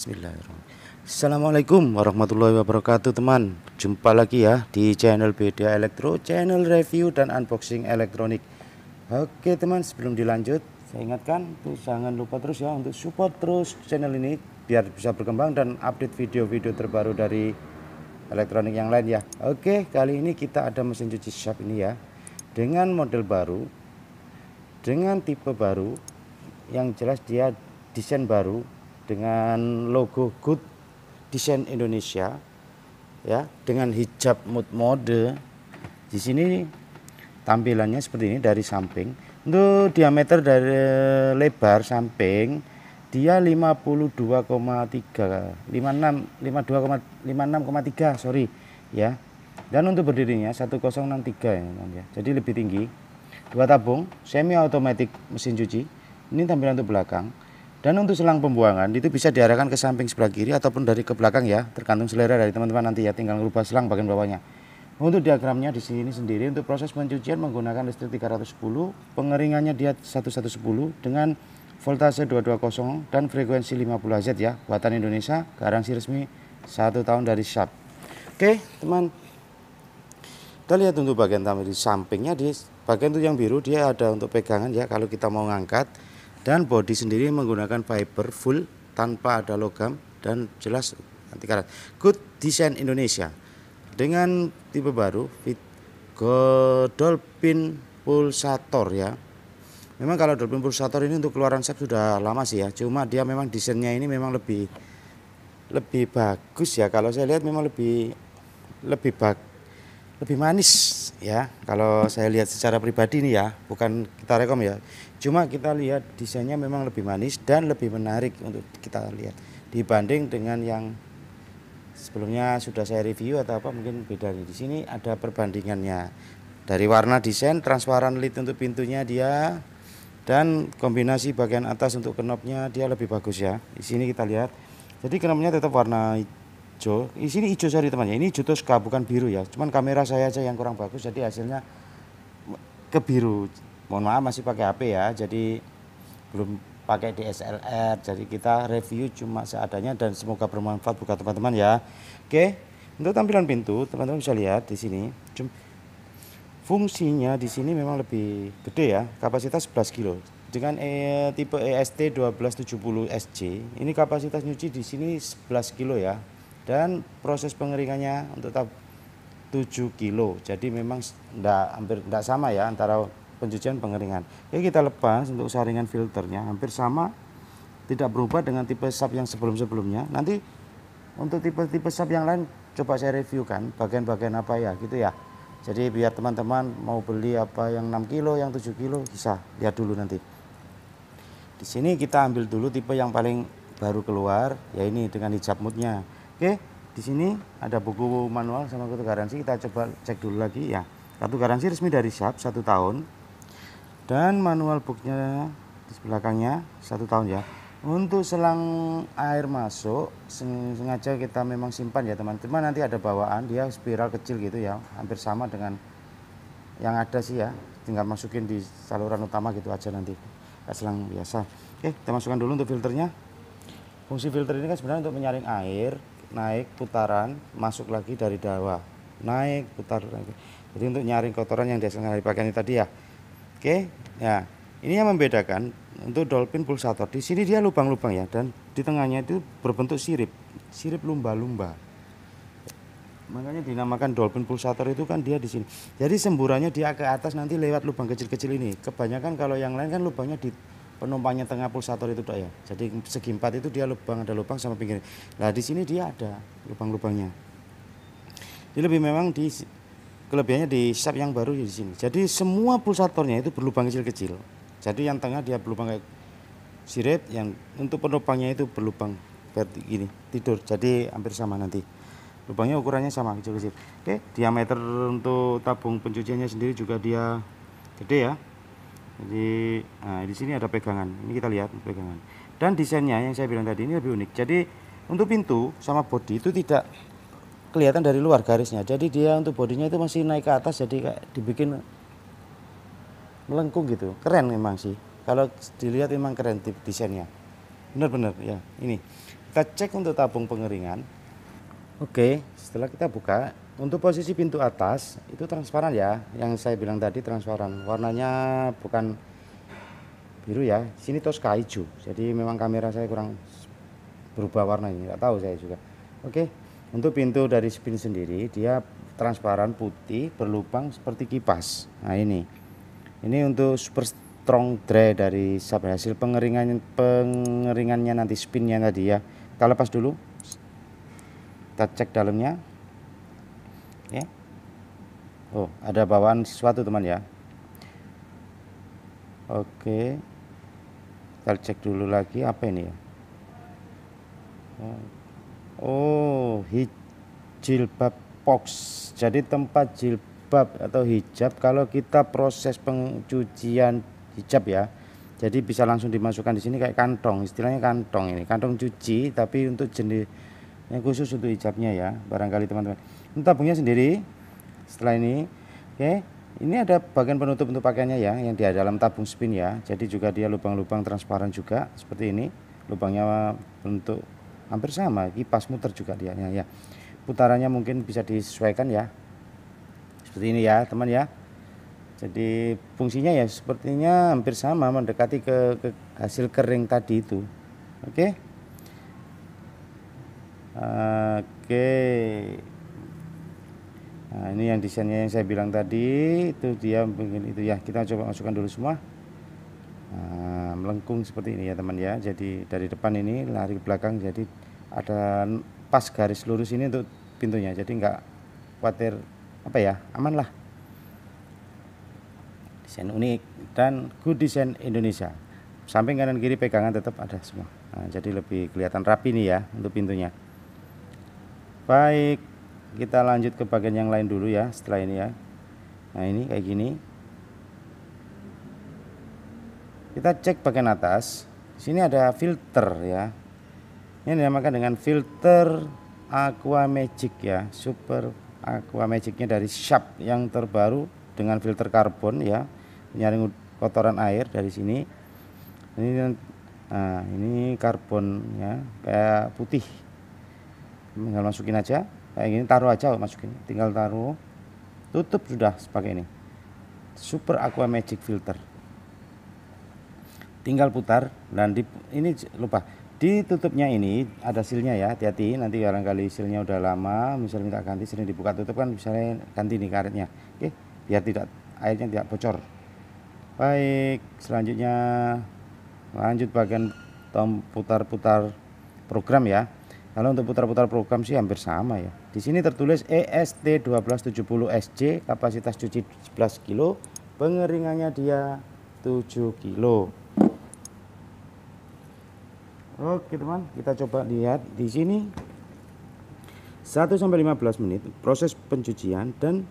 Bismillahirrahmanirrahim. Assalamualaikum warahmatullahi wabarakatuh teman Jumpa lagi ya di channel Beda Elektro Channel review dan unboxing elektronik Oke teman sebelum dilanjut Saya ingatkan tuh jangan lupa terus ya Untuk support terus channel ini Biar bisa berkembang dan update video-video terbaru dari elektronik yang lain ya Oke kali ini kita ada mesin cuci sharp ini ya Dengan model baru Dengan tipe baru Yang jelas dia desain baru dengan logo Good Design Indonesia ya dengan hijab mood mode di sini tampilannya seperti ini dari samping untuk diameter dari lebar samping dia 52,3 56 52,56,3 sorry ya dan untuk berdirinya 1063 ya teman ya jadi lebih tinggi dua tabung semi automatic mesin cuci ini tampilan untuk belakang dan untuk selang pembuangan itu bisa diarahkan ke samping sebelah kiri ataupun dari ke belakang ya, tergantung selera dari teman-teman nanti ya tinggal merubah selang bagian bawahnya. Untuk diagramnya di sini sendiri untuk proses pencucian menggunakan listrik 310, pengeringannya dia 1110 dengan voltase 220 dan frekuensi 50 Hz ya, buatan Indonesia, garansi resmi satu tahun dari Sharp. Oke, teman. Kita lihat untuk bagian tampil di sampingnya di bagian itu yang biru dia ada untuk pegangan ya kalau kita mau ngangkat dan body sendiri menggunakan fiber full tanpa ada logam dan jelas anti karat. Good Design Indonesia dengan tipe baru fit, godol pulsator ya. Memang kalau dolphin pulsator ini untuk keluaran set sudah lama sih ya. Cuma dia memang desainnya ini memang lebih lebih bagus ya. Kalau saya lihat memang lebih lebih bag, lebih manis ya kalau saya lihat secara pribadi nih ya bukan kita rekom ya cuma kita lihat desainnya memang lebih manis dan lebih menarik untuk kita lihat dibanding dengan yang sebelumnya sudah saya review atau apa mungkin beda di sini ada perbandingannya dari warna desain transparan lid untuk pintunya dia dan kombinasi bagian atas untuk kenopnya dia lebih bagus ya di sini kita lihat jadi kenopnya tetap warna hijau. Di sini hijau sorry temannya. Ini hijau toska bukan biru ya. Cuman kamera saya aja yang kurang bagus jadi hasilnya ke biru. Mohon maaf masih pakai HP ya. Jadi belum pakai DSLR. Jadi kita review cuma seadanya dan semoga bermanfaat buat teman-teman ya. Oke. Untuk tampilan pintu, teman-teman bisa lihat di sini. Fungsinya di sini memang lebih gede ya. Kapasitas 11 kilo dengan eh, e, tipe EST 1270 SC, Ini kapasitas nyuci di sini 11 kilo ya dan proses pengeringannya untuk tahap 7 kilo jadi memang tidak hampir tidak sama ya antara pencucian pengeringan Oke kita lepas untuk saringan filternya hampir sama tidak berubah dengan tipe sub yang sebelum-sebelumnya nanti untuk tipe-tipe sub yang lain coba saya reviewkan bagian-bagian apa ya gitu ya jadi biar teman-teman mau beli apa yang 6 kilo yang 7 kilo bisa lihat dulu nanti di sini kita ambil dulu tipe yang paling baru keluar ya ini dengan hijab moodnya Oke, di sini ada buku manual sama kartu garansi. Kita coba cek dulu lagi ya. Kartu garansi resmi dari Sharp satu tahun dan manual booknya di belakangnya satu tahun ya. Untuk selang air masuk sengaja kita memang simpan ya teman-teman. Nanti ada bawaan dia spiral kecil gitu ya, hampir sama dengan yang ada sih ya. Tinggal masukin di saluran utama gitu aja nanti. Selang biasa. Oke, kita masukkan dulu untuk filternya. Fungsi filter ini kan sebenarnya untuk menyaring air naik putaran masuk lagi dari dawa naik putar lagi jadi untuk nyaring kotoran yang dihasilkan dari pakaian tadi ya oke ya ini yang membedakan untuk dolphin pulsator di sini dia lubang-lubang ya dan di tengahnya itu berbentuk sirip sirip lumba-lumba makanya dinamakan dolphin pulsator itu kan dia di sini jadi semburannya dia ke atas nanti lewat lubang kecil-kecil ini kebanyakan kalau yang lain kan lubangnya di penumpangnya tengah pulsator itu dok ya. Jadi segi empat itu dia lubang ada lubang sama pinggir. Nah di sini dia ada lubang-lubangnya. Jadi lebih memang di kelebihannya di sub yang baru di sini. Jadi semua pulsatornya itu berlubang kecil-kecil. Jadi yang tengah dia berlubang kayak sirip, yang untuk penumpangnya itu berlubang seperti ini tidur. Jadi hampir sama nanti. Lubangnya ukurannya sama kecil-kecil. Oke, diameter untuk tabung pencuciannya sendiri juga dia gede ya jadi nah, di sini ada pegangan ini kita lihat pegangan dan desainnya yang saya bilang tadi ini lebih unik jadi untuk pintu sama bodi itu tidak kelihatan dari luar garisnya jadi dia untuk bodinya itu masih naik ke atas jadi kayak dibikin melengkung gitu keren memang sih kalau dilihat memang keren tip desainnya benar-benar ya ini kita cek untuk tabung pengeringan oke setelah kita buka untuk posisi pintu atas itu transparan ya, yang saya bilang tadi transparan. Warnanya bukan biru ya, sini toska hijau. Jadi memang kamera saya kurang berubah warnanya, nggak tahu saya juga. Oke, untuk pintu dari spin sendiri dia transparan putih berlubang seperti kipas. Nah ini, ini untuk super strong dry dari sub hasil pengeringan pengeringannya nanti spinnya tadi ya. Kita lepas dulu, kita cek dalamnya ya oh ada bawaan sesuatu teman ya oke kita cek dulu lagi apa ini ya oh jilbab box jadi tempat jilbab atau hijab kalau kita proses pencucian hijab ya jadi bisa langsung dimasukkan di sini kayak kantong istilahnya kantong ini kantong cuci tapi untuk jenis yang khusus untuk hijabnya ya barangkali teman-teman ini tabungnya sendiri setelah ini oke okay. ini ada bagian penutup untuk pakaiannya ya yang di dalam tabung spin ya jadi juga dia lubang-lubang transparan juga seperti ini lubangnya bentuk hampir sama kipas muter juga dia ya, ya putarannya mungkin bisa disesuaikan ya seperti ini ya teman ya jadi fungsinya ya sepertinya hampir sama mendekati ke, ke hasil kering tadi itu oke okay? oke okay. Nah, ini yang desainnya yang saya bilang tadi itu dia begini itu ya kita coba masukkan dulu semua. Nah, melengkung seperti ini ya teman ya. Jadi dari depan ini lari ke belakang jadi ada pas garis lurus ini untuk pintunya. Jadi nggak khawatir apa ya aman lah. Desain unik dan good design Indonesia. Samping kanan kiri pegangan tetap ada semua. Nah, jadi lebih kelihatan rapi nih ya untuk pintunya. Baik, kita lanjut ke bagian yang lain dulu ya setelah ini ya nah ini kayak gini kita cek bagian atas sini ada filter ya ini dinamakan dengan filter aqua magic ya super aqua magicnya dari Sharp yang terbaru dengan filter karbon ya Menyaring kotoran air dari sini ini nah ini karbon ya kayak putih tinggal masukin aja kayak gini taruh aja masukin tinggal taruh tutup sudah sebagai ini super aqua magic filter tinggal putar dan di, ini lupa ditutupnya ini ada silnya ya hati-hati nanti barangkali silnya udah lama misalnya minta ganti sering dibuka tutup kan misalnya ganti nih karetnya oke biar tidak airnya tidak bocor baik selanjutnya lanjut bagian tom putar-putar program ya kalau untuk putar-putar program sih hampir sama ya. Di sini tertulis EST 1270SJ kapasitas cuci 11 kilo, pengeringannya dia 7 kilo. Oke teman, kita coba lihat di sini 1 sampai 15 menit proses pencucian dan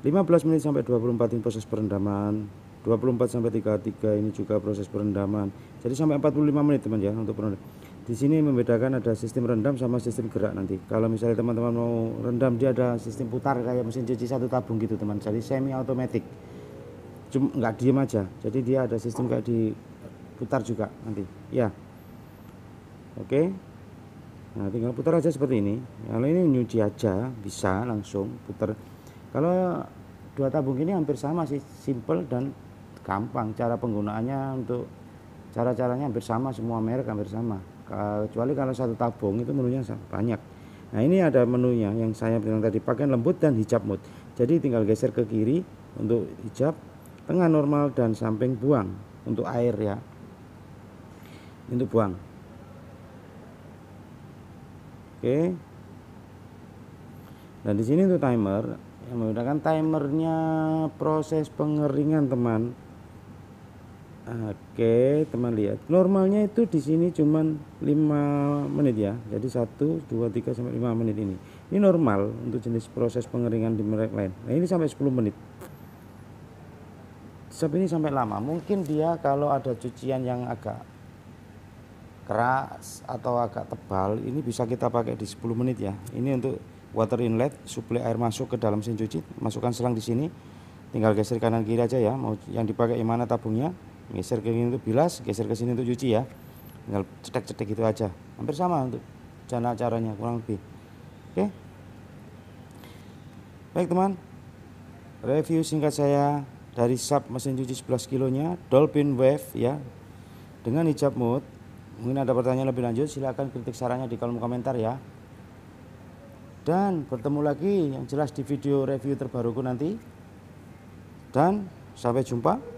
15 menit sampai 24 ini proses perendaman. 24 sampai 33 ini juga proses perendaman. Jadi sampai 45 menit teman ya untuk perendaman di sini membedakan ada sistem rendam sama sistem gerak nanti. Kalau misalnya teman-teman mau rendam dia ada sistem putar kayak mesin cuci satu tabung gitu teman. Jadi semi automatic. Cuma nggak diem aja. Jadi dia ada sistem kayak di putar juga nanti. Ya. Oke. Nah, tinggal putar aja seperti ini. Kalau ini nyuci aja bisa langsung putar. Kalau dua tabung ini hampir sama sih, simple dan gampang cara penggunaannya untuk cara-caranya hampir sama semua merek hampir sama kecuali kalau satu tabung itu menunya sangat banyak nah ini ada menunya yang saya bilang tadi pakaian lembut dan hijab mood jadi tinggal geser ke kiri untuk hijab tengah normal dan samping buang untuk air ya untuk buang oke dan di sini untuk timer yang menggunakan timernya proses pengeringan teman Oke, teman lihat. Normalnya itu di sini cuman 5 menit ya. Jadi 1 2 3 sampai 5 menit ini. Ini normal untuk jenis proses pengeringan di merek lain. Nah, ini sampai 10 menit. Sebab ini sampai lama. Mungkin dia kalau ada cucian yang agak keras atau agak tebal, ini bisa kita pakai di 10 menit ya. Ini untuk water inlet, suplai air masuk ke dalam mesin cuci. Masukkan selang di sini. Tinggal geser kanan kiri aja ya, mau yang dipakai yang mana tabungnya geser ke sini untuk bilas geser ke sini untuk cuci ya tinggal cetek-cetek gitu aja hampir sama untuk cara caranya kurang lebih oke okay? baik teman review singkat saya dari sub mesin cuci 11 kilonya Dolphin Wave ya dengan hijab mode mungkin ada pertanyaan lebih lanjut silahkan kritik sarannya di kolom komentar ya dan bertemu lagi yang jelas di video review terbaruku nanti dan sampai jumpa